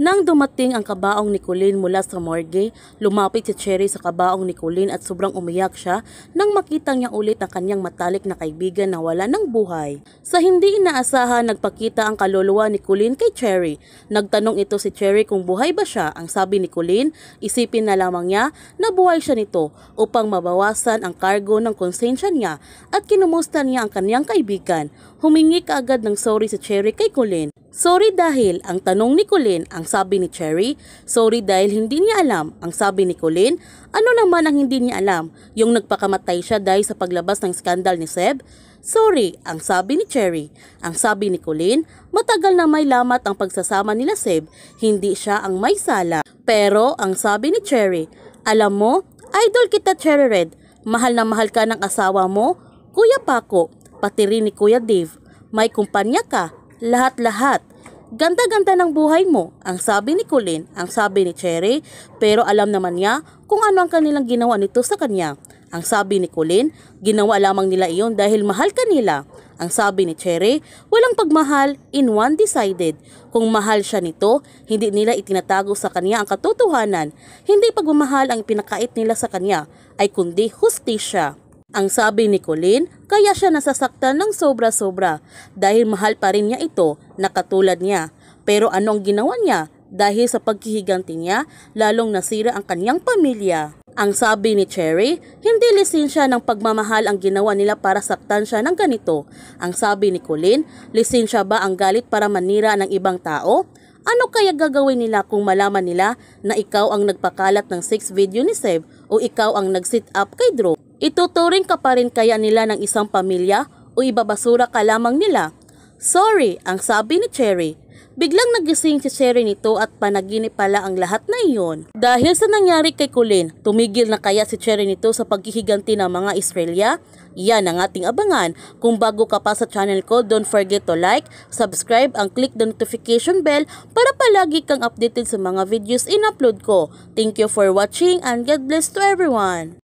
Nang dumating ang kabaong ni Colleen mula sa morgue, lumapit si Cherry sa kabaong ni Colleen at sobrang umiyak siya nang makita niya ulit ang kanyang matalik na kaibigan na wala ng buhay. Sa hindi inaasahan, nagpakita ang kaluluwa ni Colleen kay Cherry. Nagtanong ito si Cherry kung buhay ba siya. Ang sabi ni Colleen, isipin na lamang niya na buhay siya nito upang mabawasan ang cargo ng konsensya niya at kinumusta niya ang kanyang kaibigan. Humingi kaagad ng sorry si Cherry kay Colleen. Sorry dahil ang tanong ni Colin ang sabi ni Cherry. Sorry dahil hindi niya alam ang sabi ni Colin. Ano naman ang hindi niya alam? Yung nagpakamatay siya dahil sa paglabas ng skandal ni Seb? Sorry, ang sabi ni Cherry. Ang sabi ni Colin, matagal na may lamat ang pagsasama nila Seb. Hindi siya ang may sala. Pero ang sabi ni Cherry, alam mo, idol kita Cherry Red. Mahal na mahal ka ng asawa mo, Kuya Paco, pati rin ni Kuya Dave. May kumpanya ka, lahat-lahat. Ganda-ganda ng buhay mo, ang sabi ni Colin, ang sabi ni Cherry, pero alam naman niya kung ano ang kanilang ginawa nito sa kanya. Ang sabi ni Colin, ginawa lamang nila iyon dahil mahal ka nila. Ang sabi ni Cherry, walang pagmahal in one decided. Kung mahal siya nito, hindi nila itinatago sa kanya ang katotohanan. Hindi pagmamahal ang pinakait nila sa kanya, ay kundi hustisya. Ang sabi ni Colleen, kaya siya nasasaktan ng sobra-sobra dahil mahal pa rin niya ito na katulad niya. Pero ano ang ginawa niya? Dahil sa pagkihiganti niya, lalong nasira ang kanyang pamilya. Ang sabi ni Cherry, hindi lisensya ng pagmamahal ang ginawa nila para saktan siya ng ganito. Ang sabi ni Colleen, lisensya ba ang galit para manira ng ibang tao? Ano kaya gagawin nila kung malaman nila na ikaw ang nagpakalat ng sex video ni Seb o ikaw ang nag-sit up kay Drew? Ituturing ka pa rin kaya nila ng isang pamilya o ibabasura ka lamang nila? Sorry, ang sabi ni Cherry. Biglang nagising si Cherry nito at panaginip pala ang lahat na iyon. Dahil sa nangyari kay Colin, tumigil na kaya si Cherry nito sa paghihiganti ng mga Israelia? Yan ang ating abangan. Kung bago ka pa sa channel ko, don't forget to like, subscribe, and click the notification bell para palagi kang updated sa mga videos in-upload ko. Thank you for watching and God bless to everyone!